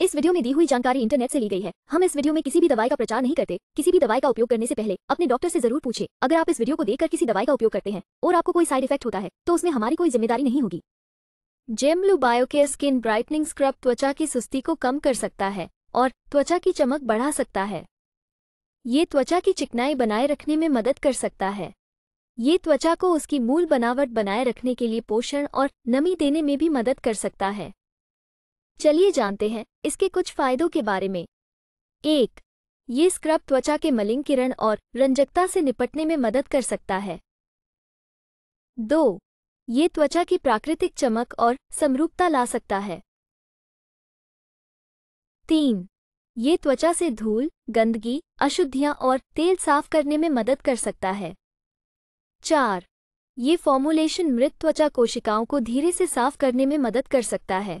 इस वीडियो में दी हुई जानकारी इंटरनेट से ली गई है हम इस वीडियो में किसी भी दवाई का प्रचार नहीं करते किसी भी दवाई का उपयोग करने से पहले अपने डॉक्टर से जरूर पूछे अगर आप इस वीडियो को देखकर किसी दवाई का उपयोग करते हैं और आपको कोई साइड इफेक्ट होता है तो उसमें हमारी कोई जिम्मेदारी नहीं होगी जेमलू के स्किन ब्राइटनिंग स्क्रब त्वचा की सुस्ती को कम कर सकता है और त्वचा की चमक बढ़ा सकता है ये त्वचा की चिकनाई बनाए रखने में मदद कर सकता है ये त्वचा को उसकी मूल बनावट बनाए रखने के लिए पोषण और नमी देने में भी मदद कर सकता है चलिए जानते हैं इसके कुछ फायदों के बारे में एक ये स्क्रब त्वचा के मलिन किरण और रंजकता से निपटने में मदद कर सकता है दो ये त्वचा की प्राकृतिक चमक और समरूपता ला सकता है तीन ये त्वचा से धूल गंदगी अशुद्धियां और तेल साफ करने में मदद कर सकता है चार ये फॉर्मुलेशन मृत त्वचा कोशिकाओं को धीरे से साफ करने में मदद कर सकता है